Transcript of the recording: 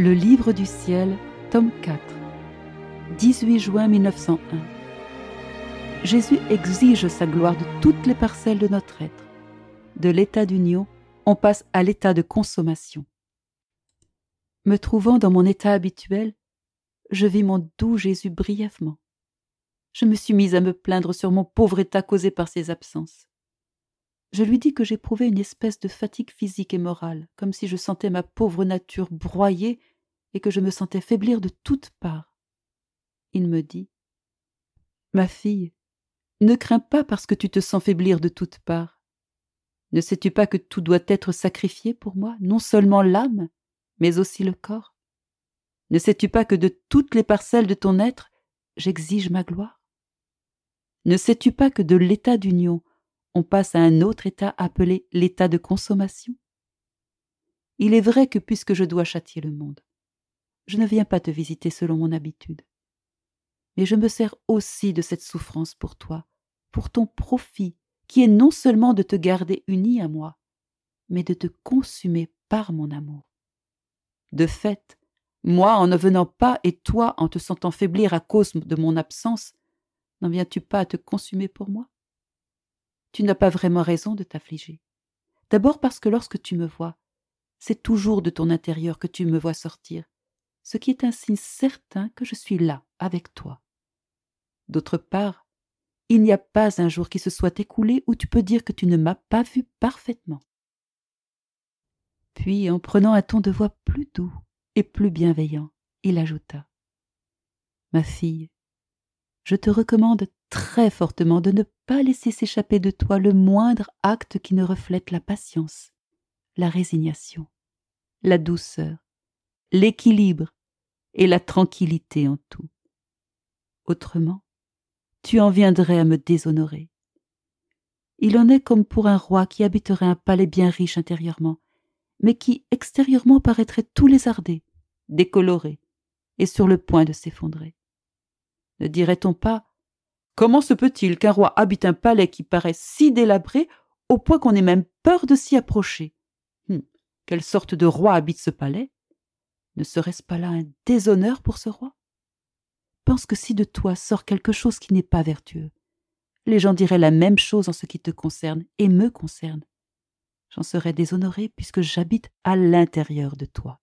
Le Livre du Ciel, tome 4, 18 juin 1901. Jésus exige sa gloire de toutes les parcelles de notre être. De l'état d'union, on passe à l'état de consommation. Me trouvant dans mon état habituel, je vis mon doux Jésus brièvement. Je me suis mise à me plaindre sur mon pauvre état causé par ses absences. Je lui dis que j'éprouvais une espèce de fatigue physique et morale, comme si je sentais ma pauvre nature broyée et que je me sentais faiblir de toutes parts. Il me dit Ma fille, ne crains pas parce que tu te sens faiblir de toutes parts. Ne sais-tu pas que tout doit être sacrifié pour moi, non seulement l'âme, mais aussi le corps Ne sais-tu pas que de toutes les parcelles de ton être, j'exige ma gloire Ne sais-tu pas que de l'état d'union, on passe à un autre état appelé l'état de consommation Il est vrai que puisque je dois châtier le monde, je ne viens pas te visiter selon mon habitude. Mais je me sers aussi de cette souffrance pour toi, pour ton profit, qui est non seulement de te garder unie à moi, mais de te consumer par mon amour. De fait, moi en ne venant pas et toi en te sentant faiblir à cause de mon absence, n'en viens-tu pas à te consumer pour moi Tu n'as pas vraiment raison de t'affliger. D'abord parce que lorsque tu me vois, c'est toujours de ton intérieur que tu me vois sortir, ce qui est un signe certain que je suis là avec toi. D'autre part, il n'y a pas un jour qui se soit écoulé où tu peux dire que tu ne m'as pas vu parfaitement. Puis, en prenant un ton de voix plus doux et plus bienveillant, il ajouta Ma fille, je te recommande très fortement de ne pas laisser s'échapper de toi le moindre acte qui ne reflète la patience, la résignation, la douceur l'équilibre et la tranquillité en tout. Autrement, tu en viendrais à me déshonorer. Il en est comme pour un roi qui habiterait un palais bien riche intérieurement, mais qui extérieurement paraîtrait tout lézardé, décoloré, et sur le point de s'effondrer. Ne dirait-on pas Comment se peut-il qu'un roi habite un palais qui paraît si délabré au point qu'on ait même peur de s'y approcher hmm, Quelle sorte de roi habite ce palais ne serait-ce pas là un déshonneur pour ce roi Pense que si de toi sort quelque chose qui n'est pas vertueux, les gens diraient la même chose en ce qui te concerne et me concerne. J'en serais déshonoré puisque j'habite à l'intérieur de toi.